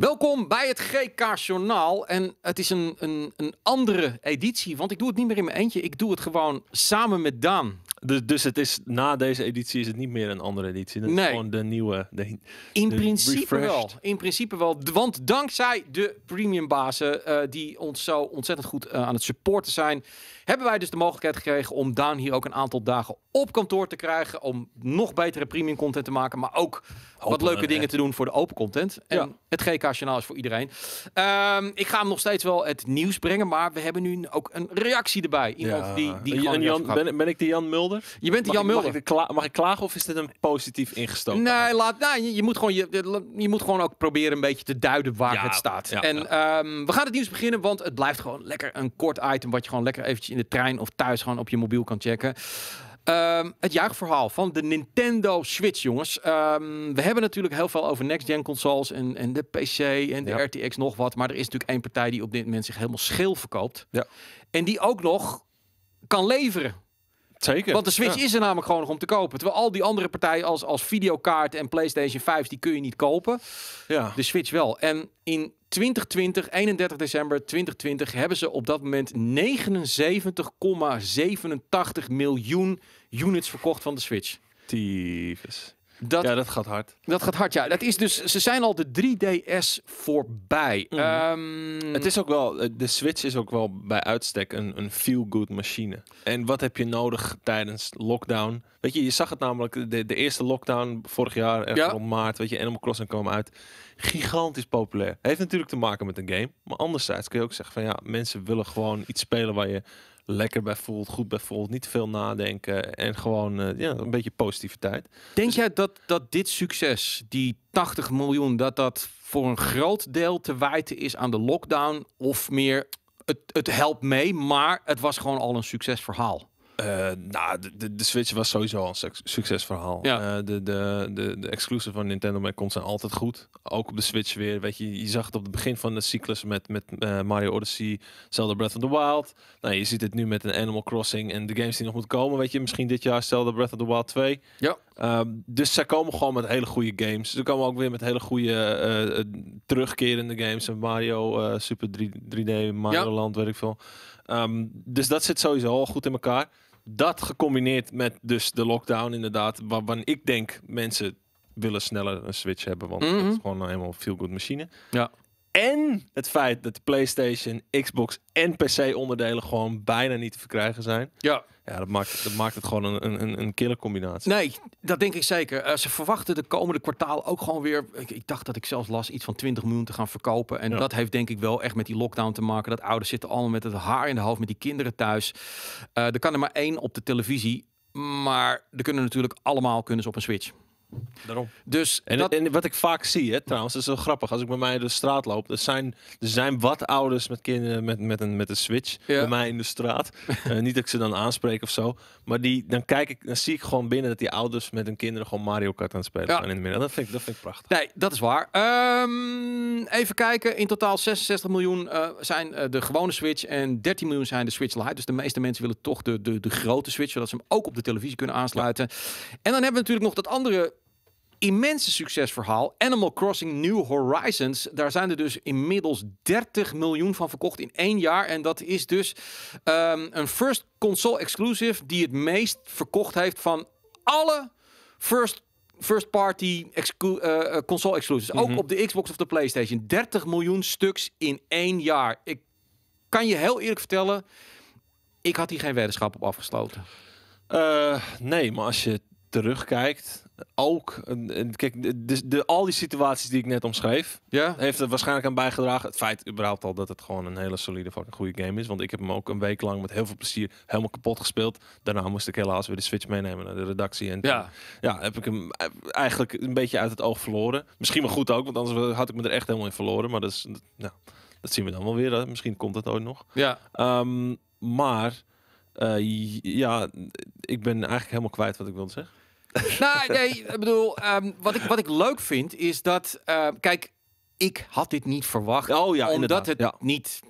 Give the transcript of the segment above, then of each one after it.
Welkom bij het GK Journaal. En het is een, een, een, andere editie, want ik doe het niet meer in mijn eentje. Ik doe het gewoon samen met Daan. Dus, dus het is, na deze editie is het niet meer een andere editie. Dat nee. is gewoon de nieuwe. in principe wel. In principe wel. Want dankzij de premiumbazen uh, die ons zo ontzettend goed eh, aan het supporten zijn hebben wij dus de mogelijkheid gekregen om Daan hier ook een aantal dagen op kantoor te krijgen. Om nog betere premium content te maken. Maar ook wat leuke dingen te doen voor de open content. En het GK-journaal is voor iedereen. Ehm, ik ga hem nog steeds wel het nieuws brengen. Maar we hebben nu ook een reactie erbij. Iemand die, die Jan, ben, ben, ik de Jan Mulder? Je bent de Jan Mulder. Mag ik, mag ik, klagen of is dit een positief ingestoken? Nee, laat, nou, je, moet gewoon, je, je moet gewoon ook proberen een beetje te duiden waar het staat. en ehm, we gaan het nieuws beginnen. Want het blijft gewoon lekker een kort item. Wat je gewoon lekker eventjes in de trein of thuis gewoon op je mobiel kan checken. Um, het juichverhaal van de Nintendo Switch, jongens. Ehm, we hebben natuurlijk heel veel over next-gen consoles en, en de PC en de RTX nog wat. Maar er is natuurlijk één partij die op dit moment zich helemaal schil verkoopt. Ja. En die ook nog kan leveren. Zeker. Want de Switch is er namelijk gewoon nog om te kopen. Terwijl al die andere partijen als, als videokaart en PlayStation 5, die kun je niet kopen. Ja. De Switch wel. En in 2020, 31 december 2020, hebben ze op dat moment 79,87 miljoen units verkocht van de Switch. Tyfus ja, dat gaat hard. Dat gaat hard, ja. Dat is dus, ze zijn al de 3DS voorbij. Mhm. Ehm, het is ook wel, eh, de Switch is ook wel bij uitstek een, een feel-good machine. En wat heb je nodig tijdens lockdown? Weet je, je zag het namelijk, de, de eerste lockdown vorig jaar, ja. rond maart, weet je, Animal Crossing kwam uit. Gigantisch populair. Heeft natuurlijk te maken met een game. Maar anderzijds kun je ook zeggen van ja, mensen willen gewoon iets spelen waar je lekker bij voelt, goed bij voelt, niet veel nadenken en gewoon eh, ja, een beetje positiviteit. Denk dus- jij dat, dat dit succes, die 80 miljoen, dat dat voor een groot deel te wijten is aan de lockdown of meer het, het helpt mee, maar het was gewoon al een succesverhaal? Eh, nou, de, de, Switch was sowieso al een succesverhaal. Eh, de, de, de, van Nintendo met komt zijn altijd goed. Ook op de Switch weer. Weet je, je zag het op het begin van de cyclus met, met eh, Mario Odyssey, Zelda Breath of the Wild. Nou, je ziet het nu met een Animal Crossing en de games die nog moeten komen. Weet je, misschien dit jaar Zelda Breath of the Wild 2. Ja. Ehm, dus ze komen gewoon met hele goede games. Ze komen ook weer met hele goede terugkerende games. En Mario Super 3, d Mario Land, weet ik veel. Ehm, dus dat zit sowieso al goed in elkaar dat gecombineerd met dus de lockdown inderdaad, waarvan ik denk mensen willen sneller een Switch hebben, want mhm. het is gewoon helemaal een feel-good machine. Ja. En het feit dat de PlayStation, Xbox en PC-onderdelen gewoon bijna niet te verkrijgen zijn. Ja. Ja, dat maakt, dat maakt het gewoon een, een, een killer combinatie. Nee, dat denk ik zeker. Eh, ze verwachten de komende kwartaal ook gewoon weer. Ik, dacht dat ik zelfs las iets van 20 miljoen te gaan verkopen. En dat heeft denk ik wel echt met die lockdown te maken. Dat ouders zitten allemaal met het haar in de hoofd, met die kinderen thuis. Eh, er kan er maar één op de televisie. Maar er kunnen natuurlijk allemaal kunnen ze op een switch. Daarom. Dus en, en, wat ik vaak zie, hè, trouwens, dat is wel grappig. Als ik bij mij door de straat loop, er zijn, er zijn wat ouders met kinderen met, met, een, met een switch bij mij in de straat. Eh, niet dat ik ze dan aanspreek of zo. Maar die, dan, kijk ik, dan zie ik gewoon binnen dat die ouders met hun kinderen gewoon Mario Kart aan het spelen ja. zijn in het midden. Dat vind ik, dat vind ik prachtig. Nee, dat is waar. Ehm, even kijken. In totaal 66 miljoen eh, zijn eh, de gewone Switch en 13 miljoen zijn de Switch Lite. Dus de meeste mensen willen toch de, de, de grote Switch, zodat ze hem ook op de televisie kunnen aansluiten. En dan hebben we natuurlijk nog dat andere immense succesverhaal. Animal Crossing New Horizons. Daar zijn er dus inmiddels 30 miljoen van verkocht in één jaar. En dat is dus ehm, een first console exclusive die het meest verkocht heeft van alle first first party eh, eh, console exclusives. Ook mhm. op de Xbox of de PlayStation. 30 miljoen stuks in één jaar. Ik kan je heel eerlijk vertellen, ik had hier geen weddenschap op afgesloten. Eh, nee, maar als je terugkijkt, ook, kijk, de, de, al die situaties die ik net omschreef, ja. heeft er waarschijnlijk aan bijgedragen. Het feit überhaupt al dat het gewoon een hele solide, fucking goede game is. Want ik heb hem ook een week lang met heel veel plezier helemaal kapot gespeeld. Daarna moest ik helaas weer de Switch meenemen naar de redactie. En ja. ja, heb ik hem eigenlijk een beetje uit het oog verloren. Misschien maar goed ook, want anders had ik me er echt helemaal in verloren. Maar dat, is, nou, dat zien we dan wel weer. Misschien komt het ooit nog. Ja. Ehm, maar... Eh, ja, ik ben eigenlijk helemaal kwijt wat ik wilde zeggen. Nou, nee, ik bedoel, ehm, wat, ik, wat ik leuk vind is dat, ehm, kijk, ik had dit niet verwacht. Oh, ja, omdat het niet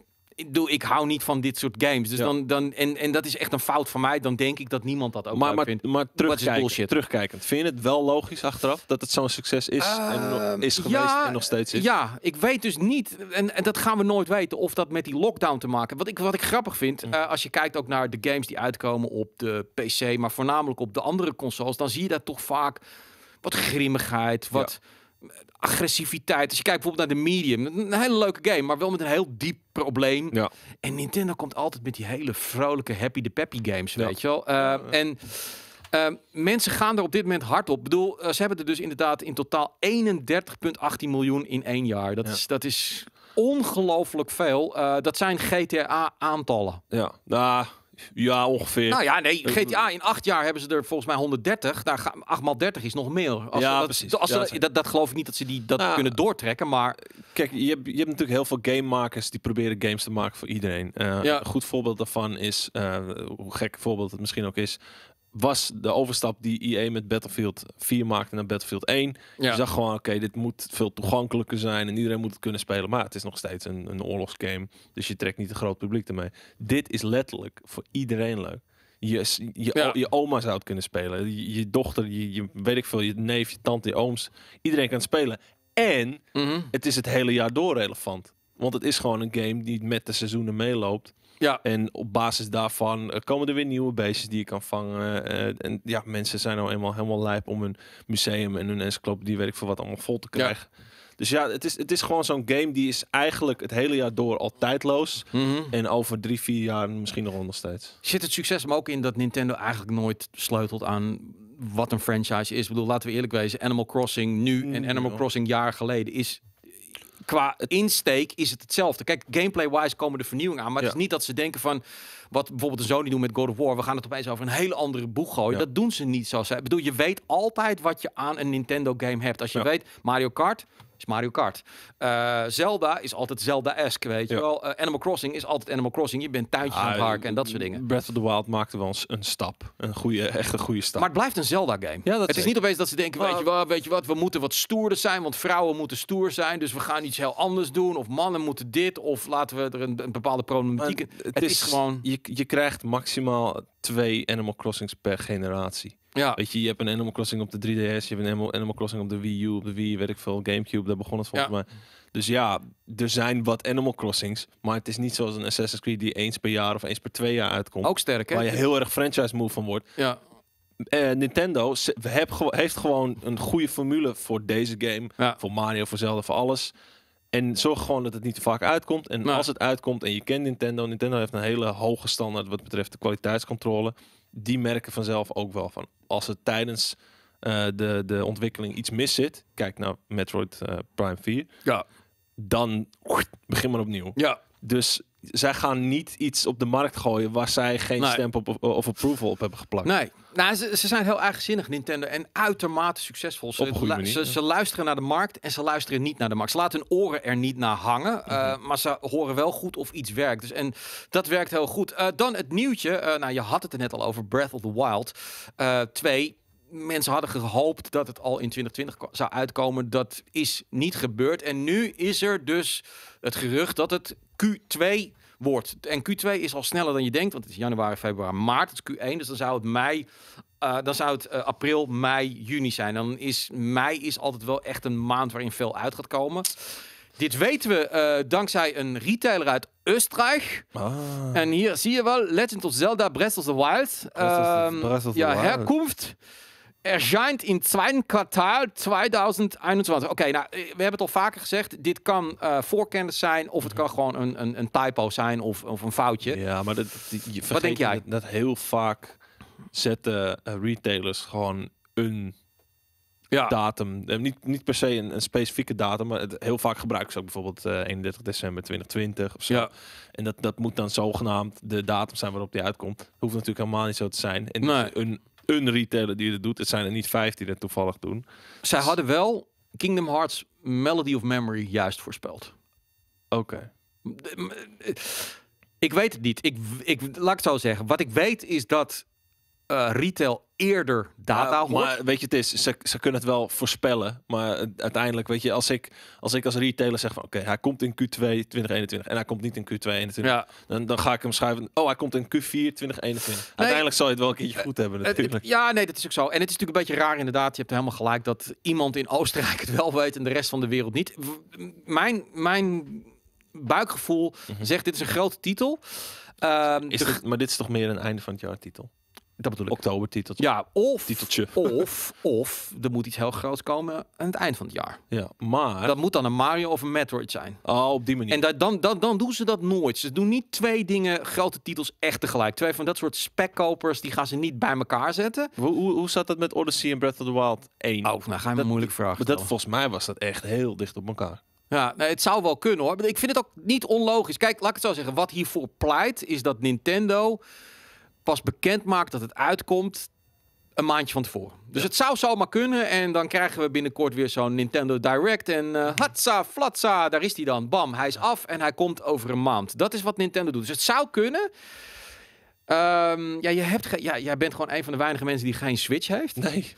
ik, doe, ik hou niet van dit soort games. Dus dan, dan, en, en dat is echt een fout van mij. Dan denk ik dat niemand dat ook maar, maar, vindt. Maar terugkijkend, terugkijkend, vind je het wel logisch achteraf dat het zo'n succes is, uh, is geweest en nog steeds is? Ja, ik weet dus niet, en, en dat gaan we nooit weten, of dat met die lockdown te maken. Wat ik, wat ik grappig vind, hm. eh, als je kijkt ook naar de games die uitkomen op de PC, maar voornamelijk op de andere consoles, dan zie je daar toch vaak wat grimmigheid, wat agressiviteit. Als je kijkt bijvoorbeeld naar de Medium, een hele leuke game, maar wel met een heel diep probleem. Ja. En Nintendo komt altijd met die hele vrolijke happy de peppy games, weet je wel. Ehm, en ehm, mensen gaan er op dit moment hard op. Ik bedoel, eh, ze hebben er dus inderdaad in totaal 31,18 miljoen in één jaar. Dat is, dat is ongelooflijk veel. Eh, dat zijn GTA-aantallen. Ja, nou, ja, ongeveer. Nou ja, nee, eh, GTA in acht jaar hebben ze er volgens mij 130. ga, 8 30 is nog meer. Als ja, dat, precies. Als ze, dat, dat geloof ik niet dat ze die, dat nou, kunnen doortrekken, maar... Kijk, je hebt, je hebt natuurlijk heel veel gamemakers die proberen games te maken voor iedereen. Eh, ja. Een goed voorbeeld daarvan is, eh, hoe gek voorbeeld het misschien ook is, was de overstap die EA met Battlefield 4 maakte naar Battlefield 1. Je zag gewoon, oké, dit moet veel toegankelijker zijn en iedereen moet het kunnen spelen. Maar het is nog steeds een, een oorlogsgame, dus je trekt niet een groot publiek ermee. Dit is letterlijk voor iedereen leuk. Je, je, oma zou het kunnen spelen, je, dochter, je, weet ik veel, je neef, je tante, je ooms. Iedereen kan het spelen. En mhm. het is het hele jaar door relevant. Want het is gewoon een game die met de seizoenen meeloopt. Ja. En op basis daarvan eh, komen er weer nieuwe beestjes die je kan vangen. Eh, en ja, mensen zijn nou eenmaal helemaal lijp om hun museum en hun die weet ik veel wat, allemaal vol te krijgen. Dus ja, het is, het is gewoon zo'n game die is eigenlijk het hele jaar door al tijdloos. Mm En over drie, vier jaar misschien nog nog steeds. Zit het succes maar ook in dat Nintendo eigenlijk nooit sleutelt aan wat een franchise is? Ik bedoel, laten we eerlijk wezen, Animal Crossing nu mm, en Animal Crossing jaar geleden is qua insteek is het hetzelfde. Kijk, gameplay-wise komen de vernieuwingen aan. Maar het is niet dat ze denken van... Wat bijvoorbeeld de Sony doen met God of War. We gaan het opeens over een hele andere boeg gooien. Dat doen ze niet zo. Ik bedoel, je weet altijd wat je aan een Nintendo-game hebt. Als je weet, Mario Kart Mario Kart. Eh, Zelda is altijd Zelda-esque, weet je wel. Eh, Animal Crossing is altijd Animal Crossing. Je bent tuintje aan het ah, harken en dat soort dingen. Breath of the Wild maakte wel eens een stap. Een goede, echt een goede stap. Maar het blijft een Zelda-game. Ja, dat het is niet opeens dat ze denken, weet je, wat? weet je wat, we moeten wat stoerder zijn, want vrouwen moeten stoer zijn, dus we gaan iets heel anders doen. Of mannen moeten dit, of laten we er een, bepaalde problematiek... Het, het, is, gewoon... Je, je krijgt maximaal twee Animal Crossings per generatie. Ja. Weet je, je hebt een Animal Crossing op de 3DS, je hebt een Animal, Crossing op de Wii U, op de Wii, weet ik veel, Gamecube, daar begon het volgens mij. Dus ja, er zijn wat Animal Crossings, maar het is niet zoals een Assassin's Creed die eens per jaar of eens per twee jaar uitkomt. Ook sterk, hè? Waar je heel erg franchise move van wordt. Ja. Eh, Nintendo heeft gewoon een goede formule voor deze game, voor Mario, voor Zelda, voor alles. En zorg gewoon dat het niet te vaak uitkomt. En als het uitkomt en je kent Nintendo, Nintendo heeft een hele hoge standaard wat betreft de kwaliteitscontrole die merken vanzelf ook wel van als het tijdens eh, de, de ontwikkeling iets mis zit. Kijk naar nou, Metroid eh, Prime 4. Ja. Dan begin maar opnieuw. Ja. Dus zij gaan niet iets op de markt gooien waar zij geen nee. stamp op, of approval op hebben geplakt. Nee, nou, ze, zijn heel eigenzinnig, Nintendo. En uitermate succesvol. Ze, ze, luisteren naar de markt en ze luisteren niet naar de markt. Ze laten hun oren er niet naar hangen. Eh, mhm. maar ze horen wel goed of iets werkt. Dus, en dat werkt heel goed. Eh, dan het nieuwtje. Eh, nou, je had het er net al over. Breath of the Wild 2 mensen hadden gehoopt dat het al in 2020 zou uitkomen. Dat is niet gebeurd. En nu is er dus het gerucht dat het Q2 wordt. En Q2 is al sneller dan je denkt, want het is januari, februari, maart. Het is Q1, dus dan zou het mei eh, dan zou het eh, april, mei, juni zijn. Dan is mei is altijd wel echt een maand waarin veel uit gaat komen. Dit weten we eh, dankzij een retailer uit Oostenrijk. Ah. En hier zie je wel Legend of Zelda Breath of the Wild. Ehm, ja, herkomst erscheint in het tweede kwartaal 2021. Oké, nou, eh, we hebben het al vaker gezegd. Dit kan uh, voorkennis zijn of het mhm. kan gewoon een, een, een typo zijn of, of een foutje. Ja, maar dat, je Wat denk jij? Dat, heel vaak zetten eh, retailers gewoon een ja. datum. niet, niet per se een, een specifieke datum, maar het, heel vaak gebruiken ze ook bijvoorbeeld 31 december 2020 of zo. En dat, dat moet dan zogenaamd de datum zijn waarop die uitkomt. hoeft natuurlijk helemaal niet zo te zijn. En een een retailer die het doet. Het zijn er niet vijf die dat toevallig doen. Zij hadden wel Kingdom Hearts Melody of Memory juist voorspeld. Oké. Ik weet het niet. Ik, ik, laat ik het zo zeggen. Wat ik weet is dat eh, retail eerder data nou, Maar weet je, het is, ze, kunnen het wel voorspellen. Maar uiteindelijk, weet je, als ik als, ik als retailer zeg van oké, hij komt in Q2 2021 en hij komt niet in Q2 2021, ja. dan, dan ga ik hem schrijven. Oh, hij komt in Q4 2021. uiteindelijk zal je het wel een keertje eh, goed hebben. Natuurlijk. ja, nee, dat is ook zo. En het is natuurlijk een beetje raar, inderdaad. Je hebt helemaal gelijk dat iemand in Oostenrijk het wel weet en de rest van de wereld niet. Mijn, mijn buikgevoel mhm. zegt: dit is een grote titel. Ehm, is maar dit is toch meer een einde van het jaar titel? Dat bedoel ik. Oktobertiteltje. Ja, of, Titeltje. of, of er moet iets heel groots komen aan het eind van het jaar. Ja, maar... Dat moet dan een Mario of een Metroid zijn. Oh, op die manier. En dan, dan, dan doen ze dat nooit. Ze doen niet twee dingen, grote titels, echt tegelijk. Twee van dat soort spekkopers, die gaan ze niet bij elkaar zetten. Hoe, hoe, zat dat met Odyssey en Breath of the Wild 1? Oh, nou ga je me moeilijk vragen. dat, volgens mij was dat echt heel dicht op elkaar. Ja, nee, het zou wel kunnen hoor. ik vind het ook niet onlogisch. Kijk, laat ik het zo zeggen. Wat hiervoor pleit, is dat Nintendo pas bekend maakt dat het uitkomt een maandje van tevoren. Dus het zou zomaar kunnen. En dan krijgen we binnenkort weer zo'n Nintendo Direct. En uh, hatsa, flatsa, daar is hij dan. Bam, hij is af en hij komt over een maand. Dat is wat Nintendo doet. Dus het zou kunnen. Ehm, ja, je hebt ja, jij bent gewoon een van de weinige mensen die geen Switch heeft. Nee.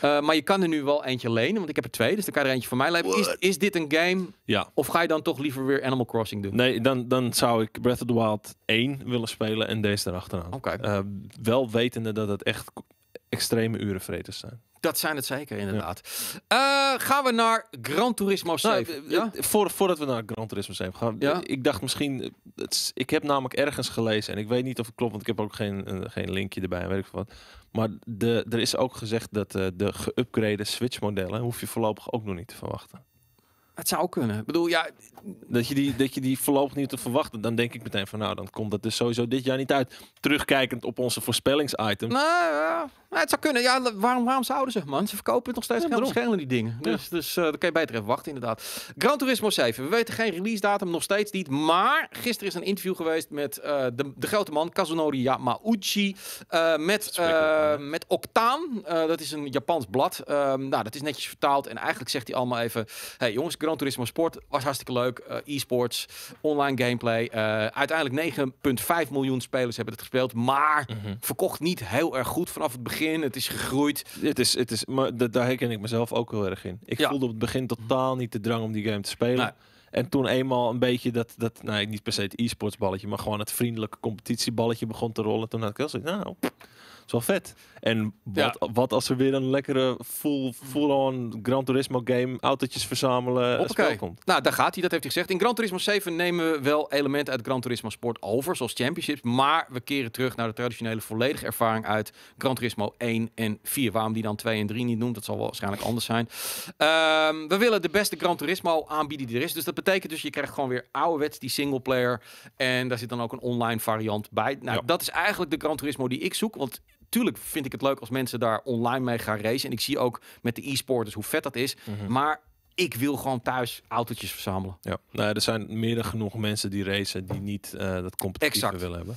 Eh, maar je kan er nu wel eentje lenen, want ik heb er twee, dus dan kan er eentje van mij lenen. Is, is dit een game? Ja. Of ga je dan toch liever weer Animal Crossing doen? Nee, dan, dan zou ik Breath of the Wild 1 willen spelen en deze erachteraan. Oké. Eh, wel wetende dat het echt extreme urenvreters zijn. Dat zijn het zeker, inderdaad. Eh, gaan we naar Gran Turismo 7? Nou, ja? voor, voordat we naar Gran Turismo 7 gaan. Ja? Ik dacht misschien... Het, ik heb namelijk ergens gelezen... en ik weet niet of het klopt, want ik heb ook geen, eh, geen linkje erbij. Weet ik wat. Maar de, er is ook gezegd dat eh, de geüpgrade Switch-modellen... hoef je voorlopig ook nog niet te verwachten. Het zou kunnen. Ik bedoel, ja, dat je, die, dat je die voorlopig niet te verwachten. Dan denk ik meteen van, nou, dan komt dat dus sowieso dit jaar niet uit. Terugkijkend op onze voorspellingsitem. Nou, ja, het zou kunnen. Ja, waarom, waarom zouden ze, man? Ze verkopen het nog steeds ja, schelen die dingen. Dus, dus uh, eh, dan kan je beter even wachten, inderdaad. Gran Turismo 7. We weten geen release-datum, nog steeds niet. Maar gisteren is een interview geweest met eh, de, de grote man, Kazunori Yamauchi. Uh, met, met Octaan. dat is een Japans blad. Ehm, nou, dat is netjes vertaald. En eigenlijk zegt hij allemaal even... hey, jongens, Gran Turismo Sport was hartstikke leuk. Eh, e-sports, online gameplay. Uh, uiteindelijk 9,5 miljoen spelers hebben het gespeeld. Maar mhm. verkocht niet heel erg goed vanaf het begin. Het is gegroeid. Het is, het is, maar daar herken ik mezelf ook heel erg in. Ik voelde op het begin totaal niet de drang om die game te spelen. En toen eenmaal een beetje dat, dat nou niet per se het e-sports balletje, maar gewoon het vriendelijke competitieballetje begon te rollen. Toen had ik wel zoiets, nou, is wel vet. En wat, wat als er weer een lekkere full, full-on Gran Turismo game autootjes verzamelen Hoppakee. spel komt? Nou, daar gaat hij, dat heeft hij gezegd. In Gran Turismo 7 nemen we wel elementen uit Gran Turismo Sport over, zoals Championships. Maar we keren terug naar de traditionele volledige ervaring uit Gran Turismo 1 en 4. Waarom die dan 2 en 3 niet noemt, dat zal wel waarschijnlijk anders zijn. Ehm, we willen de beste Gran Turismo aanbieden die er is. Dus dat betekent dus, je krijgt gewoon weer ouderwets die singleplayer. En daar zit dan ook een online variant bij. Nou, dat is eigenlijk de Gran Turismo die ik zoek. Want tuurlijk vind ik het leuk als mensen daar online mee gaan racen. En ik zie ook met de e-sporters hoe vet dat is. Mhm. Maar ik wil gewoon thuis autootjes verzamelen. Ja, nou, er zijn meer dan genoeg mensen die racen die niet eh, dat competitieve willen hebben.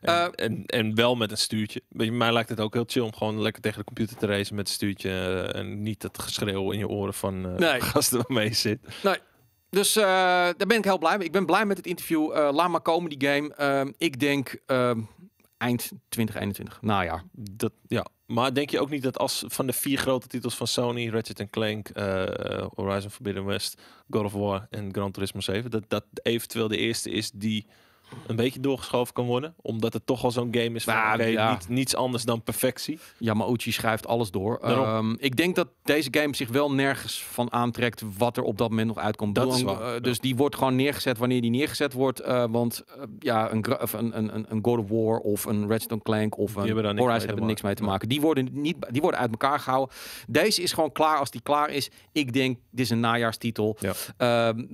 Eh, en, en, wel met een stuurtje. Bij mij lijkt het ook heel chill om gewoon lekker tegen de computer te racen met een stuurtje. Eh, en niet dat geschreeuw in je oren van nee. gasten waarmee je zit. Nee. Dus daar ben ik heel blij mee. Ik ben blij met het interview. laat maar komen die game. Ehm, ik denk ehm, eind 2021. Nou ja, dat ja. Maar denk je ook niet dat als van de vier grote titels van Sony, Ratchet Clank, eh, Horizon Forbidden West, God of War en Gran Turismo 7, dat dat eventueel de eerste is die een beetje doorgeschoven kan worden. Omdat het toch al zo'n game is van nou, niet, niets anders dan perfectie. Ja, maar Uchi schrijft alles door. Ehm, ik denk dat deze game zich wel nergens van aantrekt wat er op dat moment nog uitkomt. Eh, dus die wordt gewoon neergezet wanneer die neergezet wordt. Eh, want eh, ja, een, een, een, een, God of War of een Redstone Clank of een Horizon hebben niks mee te maken. Die worden, niet, die worden uit elkaar gehouden. Deze is gewoon klaar als die klaar is. Ik denk, dit is een najaarstitel. Ehm,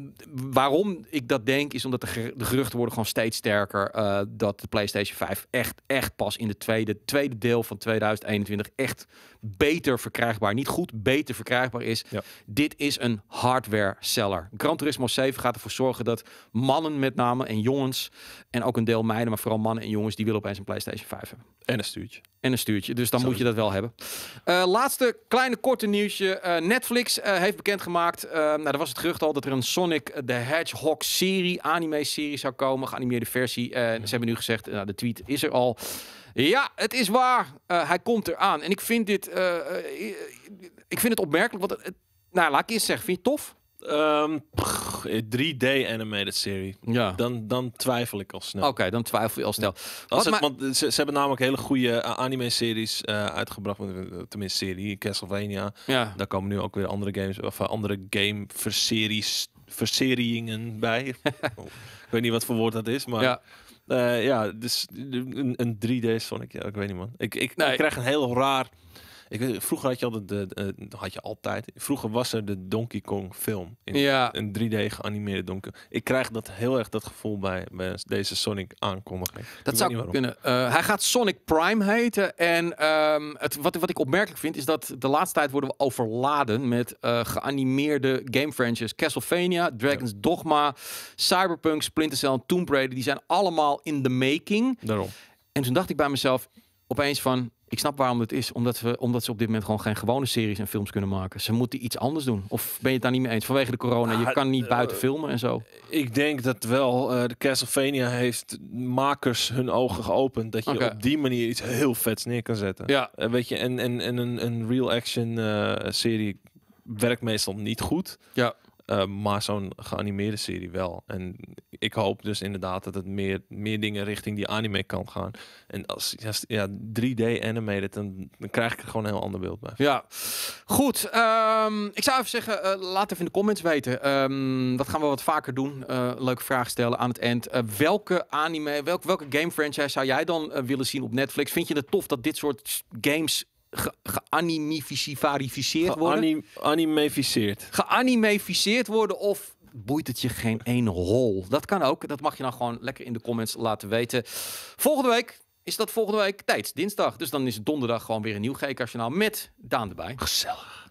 waarom ik dat denk, is omdat de, geruchten worden gewoon steeds steeds sterker eh, dat de PlayStation 5 echt, echt pas in de tweede, tweede deel van 2021 echt beter verkrijgbaar. Niet goed, beter verkrijgbaar is. Dit is een hardware seller. Gran Turismo 7 gaat ervoor zorgen dat mannen met name en jongens en ook een deel meiden, maar vooral mannen en jongens, die willen opeens een PlayStation 5 hebben. En een stuurtje. En een stuurtje. Dus dan moet je dat wel hebben. Eh, laatste kleine korte nieuwtje. Eh, Netflix uh, heeft bekendgemaakt. nou, er was het gerucht al dat er een Sonic the Hedgehog serie, anime serie zou komen. Geanimeerde versie. Ze hebben nu gezegd, nou, de tweet is er al. Ja, het is waar. Eh, hij komt eraan. En ik vind dit... Eh, eh, ik vind het opmerkelijk, want... nou, laat ik eerst zeggen. Vind je het tof? 3D ehm, animated serie. Ja. Dan, dan twijfel ik al snel. Oké, dan twijfel je al snel. Want ze, hebben namelijk hele goede anime-series uh, uitgebracht. Tenminste, serie Castlevania. Ja. Daar komen nu ook weer andere games of andere game-verseries verserieingen bij. Oh, ik weet niet wat voor woord dat is, maar ja. Eh, ja, dus een, een 3D Sonic, ja, ik weet niet man. Ik, ik, ik krijg een heel raar ik, vroeger had je, altijd de, eh, had je altijd. Vroeger was er de Donkey Kong film. In, ja. Een 3D geanimeerde Donkey Kong. Ik krijg dat heel erg dat gevoel bij, bij deze Sonic aankondiging. Dat zou kunnen. Eh, hij gaat Sonic Prime heten. En ehm, het, wat, wat ik opmerkelijk vind is dat de laatste tijd worden we overladen met eh, geanimeerde game franchises. Castlevania, Dragon's Dogma, Cyberpunk, Splinter Cell en Tomb Raider. Die zijn allemaal in the making. Daarom. En toen dacht ik bij mezelf opeens van ik snap waarom het is. Omdat, we, omdat ze op dit moment gewoon geen gewone series en films kunnen maken. Ze moeten iets anders doen. Of ben je het daar niet mee eens? Vanwege de corona. Je ah, kan niet eh, buiten filmen en zo. Ik denk dat wel. Eh, de Castlevania heeft makers hun ogen geopend. Dat je op die manier iets heel vets neer kan zetten. Ja. Uh, weet je, en, en, en een, een real action serie werkt meestal niet goed. Ja. Eh, maar zo'n geanimeerde serie wel. En ik hoop dus inderdaad dat het meer, meer dingen richting die anime kan gaan. En als ja, 3D animated, dan, dan krijg ik er gewoon een heel ander beeld bij. Ja, goed. Ehm, ik zou even zeggen, eh, laat even in de comments weten. dat ehm, gaan we wat vaker doen. Eh, leuke vraag stellen aan het eind. welke anime, welke game franchise zou jij dan willen zien op Netflix? Vind je het tof dat dit soort games ge worden. Geanimeficeerd. Geanimeficeerd worden of boeit het je geen één hol. Dat kan ook. Dat mag je dan gewoon lekker in de comments laten weten. Volgende week is dat volgende week tijd, dinsdag. Dus dan is het donderdag gewoon weer een nieuw gk met Daan erbij. Gezellig.